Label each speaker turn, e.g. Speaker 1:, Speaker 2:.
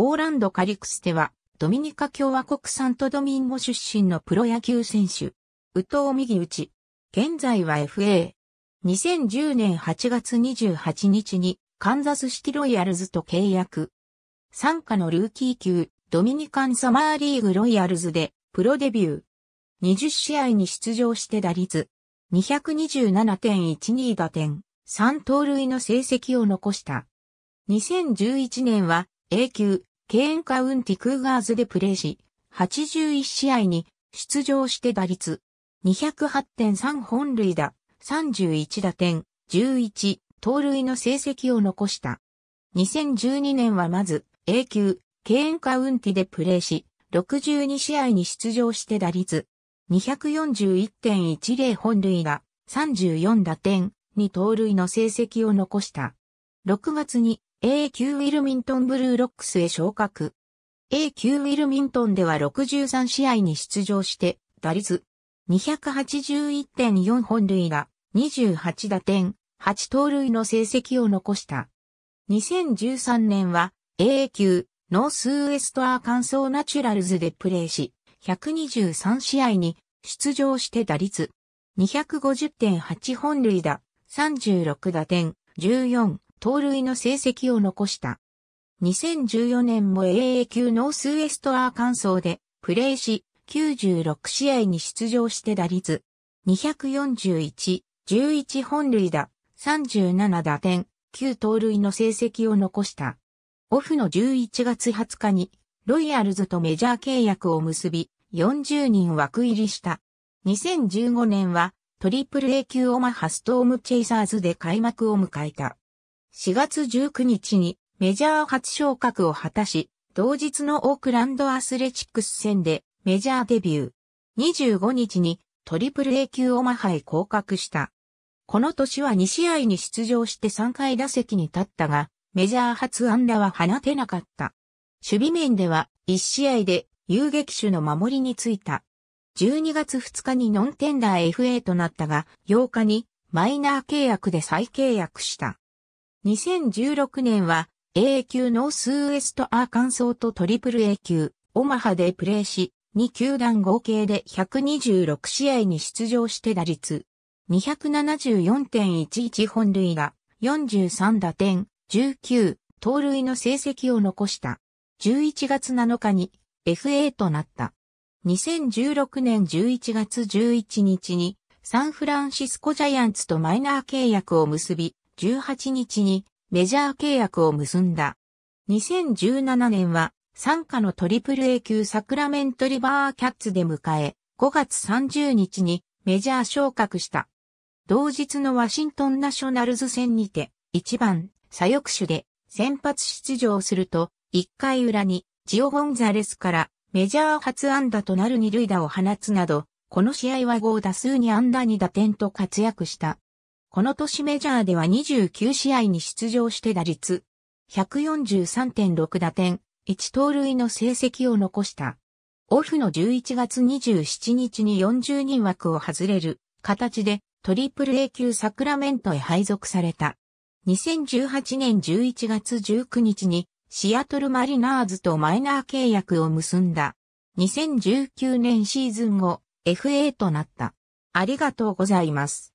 Speaker 1: オーランド・カリクステは、ドミニカ共和国サントドミンゴ出身のプロ野球選手。宇藤右ち。現在は FA。2010年8月28日に、カンザスシティロイヤルズと契約。参加のルーキー級、ドミニカンサマーリーグロイヤルズで、プロデビュー。20試合に出場して打率。227.12打点、3盗塁の成績を残した。2011年は、A 級、ケーンカウンティクーガーズでプレーし、81試合に出場して打率208.3本塁打、31打点、11盗塁の成績を残した。2012年はまず A 級、ケーンカウンティでプレーし、62試合に出場して打率241.10本塁打、34打点、2盗塁の成績を残した。6月に A 級ウィルミントンブルーロックスへ昇格。A 級ウィルミントンでは63試合に出場して、打率281.4本塁打、28打点、8盗塁の成績を残した。2013年は a 級ノースウエストアーカンソーナチュラルズでプレーし、123試合に出場して打率250.8本塁打、36打点、14盗塁の成績を残した。2014年も AA 級ノースウエストアーカンソーでプレーし、96試合に出場して打率241、11本塁打、37打点、9盗塁の成績を残した。オフの11月20日にロイヤルズとメジャー契約を結び、40人枠入りした。2015年はトリプル A 級オマハストームチェイサーズで開幕を迎えた。4月19日にメジャー初昇格を果たし、同日のオークランドアスレチックス戦でメジャーデビュー。25日にトリプル A 級オマハへ降格した。この年は2試合に出場して3回打席に立ったが、メジャー初安打は放てなかった。守備面では1試合で遊撃手の守りについた。12月2日にノンテンダー FA となったが、8日にマイナー契約で再契約した。2016年は A 級ノースウエストアーカンソーとトリプル A 級オマハでプレーし、2球団合計で126試合に出場して打率274.11本塁が43打点、19、盗塁の成績を残した。11月7日に FA となった。2016年11月11日にサンフランシスコジャイアンツとマイナー契約を結び、18日にメジャー契約を結んだ。2017年は参加のトリプル a 級サクラメントリバーキャッツで迎え、5月30日にメジャー昇格した。同日のワシントンナショナルズ戦にて、1番、左翼手で先発出場すると、1回裏にジオ・ゴンザレスからメジャー初安打となる二塁打を放つなど、この試合は5打数に安打2打点と活躍した。この年メジャーでは29試合に出場して打率143.6打点、1盗塁の成績を残した。オフの11月27日に40人枠を外れる形でトリプル A 級サクラメントへ配属された。2018年11月19日にシアトルマリナーズとマイナー契約を結んだ。2019年シーズン後 FA となった。ありがとうございます。